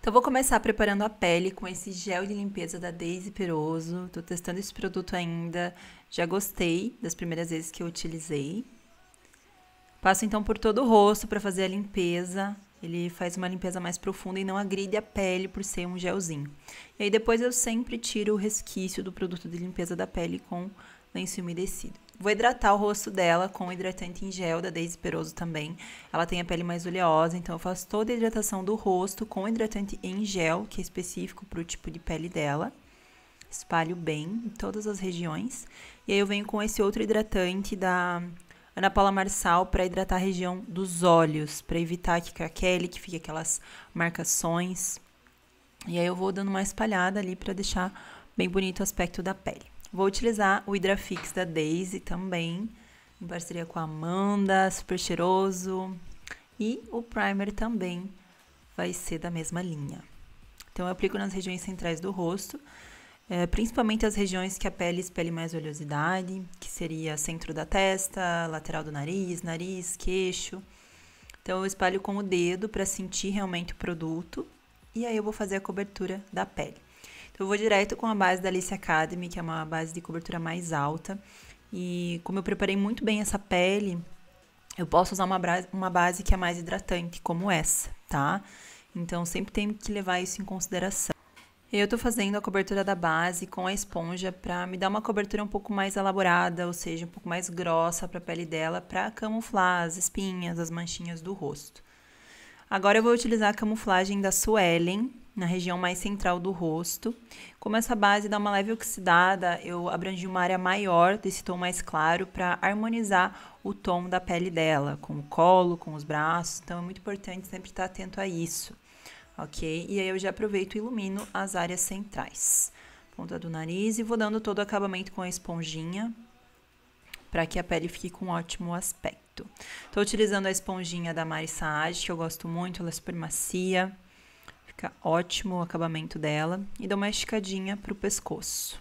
Então vou começar preparando a pele com esse gel de limpeza da Daisy Peroso. Tô testando esse produto ainda, já gostei das primeiras vezes que eu utilizei. Passo então por todo o rosto para fazer a limpeza. Ele faz uma limpeza mais profunda e não agride a pele por ser um gelzinho. E aí depois eu sempre tiro o resquício do produto de limpeza da pele com lenço umedecido. Vou hidratar o rosto dela com o hidratante em gel da Daisy Peroso também. Ela tem a pele mais oleosa, então eu faço toda a hidratação do rosto com o hidratante em gel, que é específico para o tipo de pele dela. Espalho bem em todas as regiões. E aí eu venho com esse outro hidratante da Ana Paula Marçal para hidratar a região dos olhos, para evitar que craquele, que fique aquelas marcações. E aí eu vou dando uma espalhada ali para deixar bem bonito o aspecto da pele. Vou utilizar o Hidrafix da Daisy também, em parceria com a Amanda, super cheiroso. E o primer também vai ser da mesma linha. Então, eu aplico nas regiões centrais do rosto, é, principalmente as regiões que a pele expele mais oleosidade, que seria centro da testa, lateral do nariz, nariz, queixo. Então, eu espalho com o dedo para sentir realmente o produto e aí eu vou fazer a cobertura da pele. Eu vou direto com a base da Alice Academy, que é uma base de cobertura mais alta. E como eu preparei muito bem essa pele, eu posso usar uma, uma base que é mais hidratante, como essa, tá? Então, sempre tem que levar isso em consideração. Eu tô fazendo a cobertura da base com a esponja para me dar uma cobertura um pouco mais elaborada, ou seja, um pouco mais grossa para a pele dela, para camuflar as espinhas, as manchinhas do rosto. Agora eu vou utilizar a camuflagem da Suelen, na região mais central do rosto. Como essa base dá uma leve oxidada, eu abrangi uma área maior desse tom mais claro para harmonizar o tom da pele dela, com o colo, com os braços. Então é muito importante sempre estar atento a isso, ok? E aí eu já aproveito e ilumino as áreas centrais. Ponta do nariz e vou dando todo o acabamento com a esponjinha para que a pele fique com um ótimo aspecto. Estou utilizando a esponjinha da Mari Saad, que eu gosto muito, ela é super macia. Fica ótimo o acabamento dela. E dou uma esticadinha para o pescoço.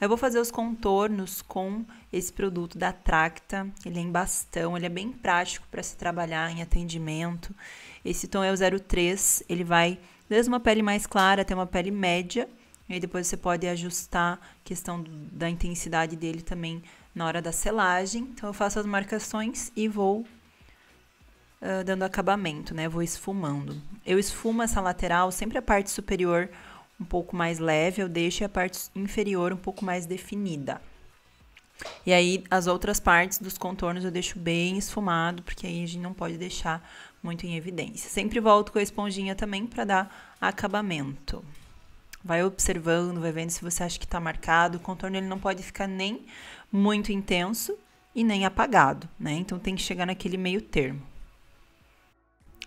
Eu vou fazer os contornos com esse produto da Tracta. Ele é em bastão, ele é bem prático para se trabalhar em atendimento. Esse tom é o 03, ele vai desde uma pele mais clara até uma pele média. E aí depois você pode ajustar a questão da intensidade dele também na hora da selagem. Então eu faço as marcações e vou dando acabamento, né? Vou esfumando. Eu esfumo essa lateral, sempre a parte superior um pouco mais leve, eu deixo a parte inferior um pouco mais definida. E aí, as outras partes dos contornos eu deixo bem esfumado, porque aí a gente não pode deixar muito em evidência. Sempre volto com a esponjinha também para dar acabamento. Vai observando, vai vendo se você acha que está marcado. O contorno ele não pode ficar nem muito intenso e nem apagado, né? Então tem que chegar naquele meio termo.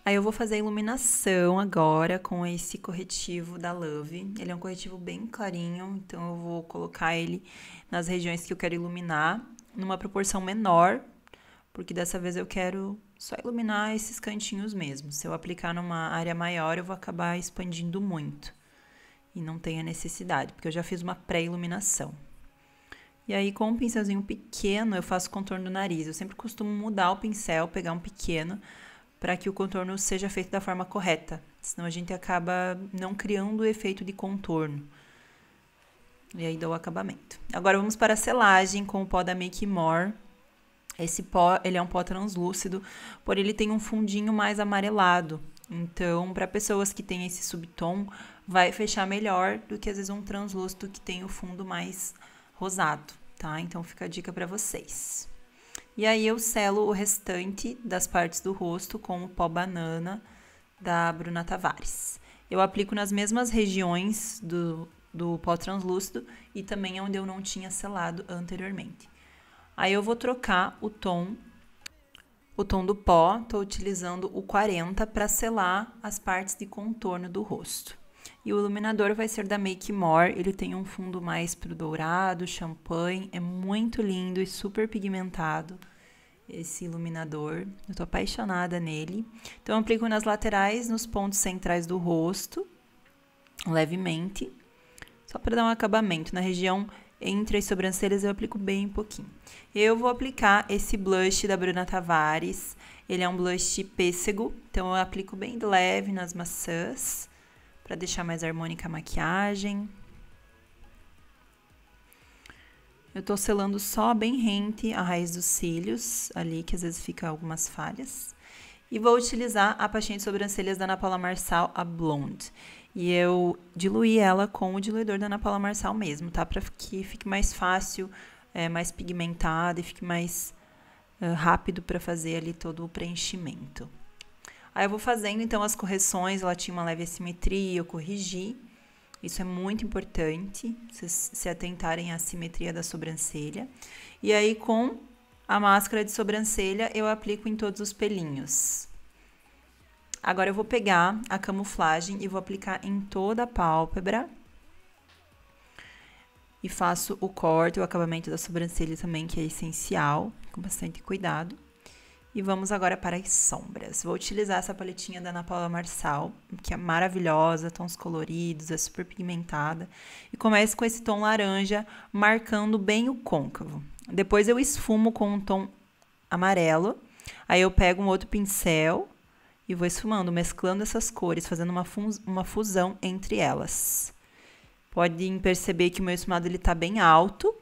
Aí eu vou fazer a iluminação agora com esse corretivo da Love. Ele é um corretivo bem clarinho, então eu vou colocar ele nas regiões que eu quero iluminar, numa proporção menor, porque dessa vez eu quero só iluminar esses cantinhos mesmo. Se eu aplicar numa área maior, eu vou acabar expandindo muito. E não tem a necessidade, porque eu já fiz uma pré-iluminação. E aí, com um pincelzinho pequeno, eu faço contorno do nariz. Eu sempre costumo mudar o pincel, pegar um pequeno, para que o contorno seja feito da forma correta. Senão a gente acaba não criando o efeito de contorno. E aí dá o acabamento. Agora vamos para a selagem com o pó da Make More. Esse pó, ele é um pó translúcido, porém ele tem um fundinho mais amarelado. Então, para pessoas que têm esse subtom, vai fechar melhor do que às vezes um translúcido que tem o fundo mais rosado, tá? Então fica a dica para vocês. E aí eu selo o restante das partes do rosto com o pó banana da Bruna Tavares. Eu aplico nas mesmas regiões do, do pó translúcido e também onde eu não tinha selado anteriormente. Aí eu vou trocar o tom o tom do pó, estou utilizando o 40 para selar as partes de contorno do rosto. E o iluminador vai ser da Make More, ele tem um fundo mais pro dourado, champanhe, é muito lindo e super pigmentado esse iluminador. Eu tô apaixonada nele. Então eu aplico nas laterais, nos pontos centrais do rosto, levemente, só para dar um acabamento na região entre as sobrancelhas eu aplico bem pouquinho. Eu vou aplicar esse blush da Bruna Tavares. Ele é um blush pêssego, então eu aplico bem leve nas maçãs para deixar mais harmônica a maquiagem. Eu estou selando só bem rente a raiz dos cílios, ali que às vezes fica algumas falhas. E vou utilizar a pastinha de sobrancelhas da Ana Paula Marçal, a Blonde. E eu diluí ela com o diluidor da Ana Paula Marçal mesmo, tá? Para que fique mais fácil, é, mais pigmentada e fique mais eh, rápido para fazer ali todo o preenchimento. Aí eu vou fazendo então as correções, ela tinha uma leve assimetria, eu corrigi. Isso é muito importante, vocês se atentarem à simetria da sobrancelha. E aí com a máscara de sobrancelha eu aplico em todos os pelinhos. Agora eu vou pegar a camuflagem e vou aplicar em toda a pálpebra. E faço o corte, o acabamento da sobrancelha também, que é essencial, com bastante cuidado. E vamos agora para as sombras. Vou utilizar essa paletinha da Ana Paula Marçal, que é maravilhosa, tons coloridos, é super pigmentada. E começo com esse tom laranja, marcando bem o côncavo. Depois eu esfumo com um tom amarelo. Aí eu pego um outro pincel e vou esfumando, mesclando essas cores, fazendo uma, uma fusão entre elas. Podem perceber que o meu esfumado está bem alto,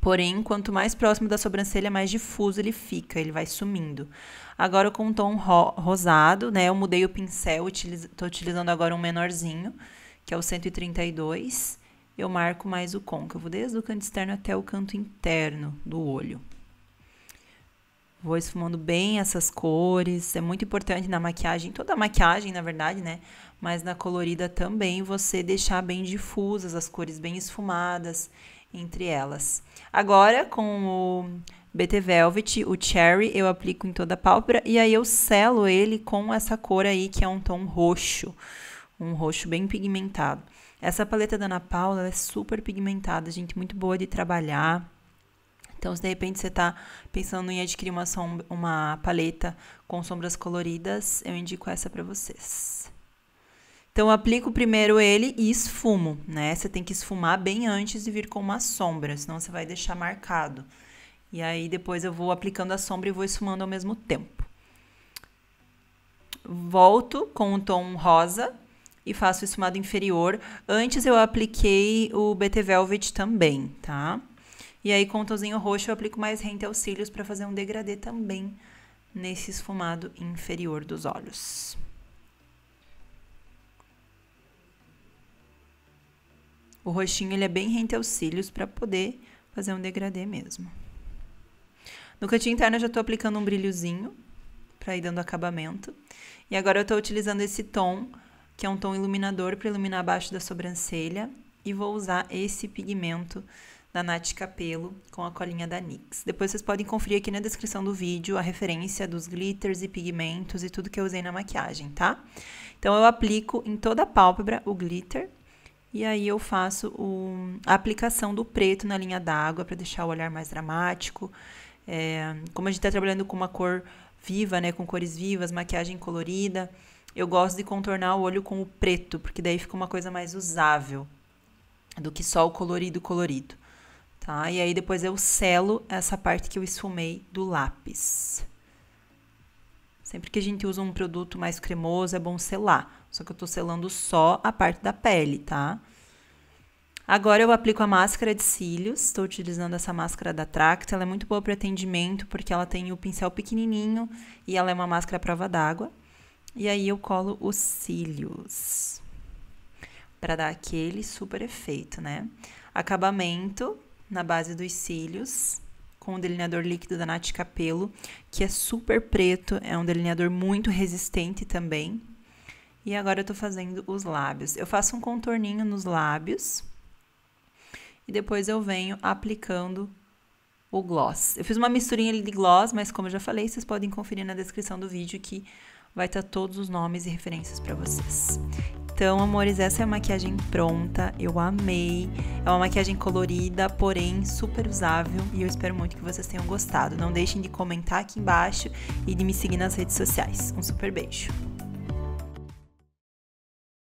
Porém, quanto mais próximo da sobrancelha, mais difuso ele fica, ele vai sumindo. Agora com um tom ro rosado, né? Eu mudei o pincel, estou utilizando agora um menorzinho, que é o 132. Eu marco mais o côncavo, desde o canto externo até o canto interno do olho. Vou esfumando bem essas cores, é muito importante na maquiagem, toda a maquiagem, na verdade, né? Mas na colorida também, você deixar bem difusas, as cores bem esfumadas entre elas. Agora, com o BT Velvet, o Cherry, eu aplico em toda a pálpebra e aí eu selo ele com essa cor aí, que é um tom roxo, um roxo bem pigmentado. Essa paleta da Ana Paula é super pigmentada, gente, muito boa de trabalhar. Então, se de repente você está pensando em adquirir uma, sombra, uma paleta com sombras coloridas, eu indico essa para vocês. Então, eu aplico primeiro ele e esfumo, né? Você tem que esfumar bem antes de vir com uma sombra, senão você vai deixar marcado. E aí, depois eu vou aplicando a sombra e vou esfumando ao mesmo tempo. Volto com o tom rosa e faço o esfumado inferior. Antes eu apliquei o BT Velvet também, tá? E aí, com o tomzinho roxo, eu aplico mais rente aos cílios para fazer um degradê também nesse esfumado inferior dos olhos. O roxinho ele é bem rente aos cílios para poder fazer um degradê mesmo. No cantinho interno eu já estou aplicando um brilhozinho para ir dando acabamento. E agora eu estou utilizando esse tom, que é um tom iluminador para iluminar abaixo da sobrancelha. E vou usar esse pigmento da Nath Capelo com a colinha da NYX. Depois vocês podem conferir aqui na descrição do vídeo a referência dos glitters e pigmentos e tudo que eu usei na maquiagem, tá? Então eu aplico em toda a pálpebra o glitter e aí eu faço o, a aplicação do preto na linha d'água para deixar o olhar mais dramático. É, como a gente está trabalhando com uma cor viva, né, com cores vivas, maquiagem colorida, eu gosto de contornar o olho com o preto, porque daí fica uma coisa mais usável do que só o colorido colorido. Tá? E aí depois eu selo essa parte que eu esfumei do lápis. Sempre que a gente usa um produto mais cremoso, é bom selar. Só que eu tô selando só a parte da pele, tá? Agora eu aplico a máscara de cílios. Estou utilizando essa máscara da Tract. Ela é muito boa para atendimento, porque ela tem o pincel pequenininho e ela é uma máscara à prova d'água. E aí eu colo os cílios. Para dar aquele super efeito, né? Acabamento na base dos cílios com o delineador líquido da Nath Capelo, que é super preto, é um delineador muito resistente também. E agora eu tô fazendo os lábios. Eu faço um contorninho nos lábios. E depois eu venho aplicando o gloss. Eu fiz uma misturinha ali de gloss, mas como eu já falei, vocês podem conferir na descrição do vídeo que vai estar tá todos os nomes e referências para vocês. Então, amores, essa é a maquiagem pronta, eu amei. É uma maquiagem colorida, porém super usável e eu espero muito que vocês tenham gostado. Não deixem de comentar aqui embaixo e de me seguir nas redes sociais. Um super beijo!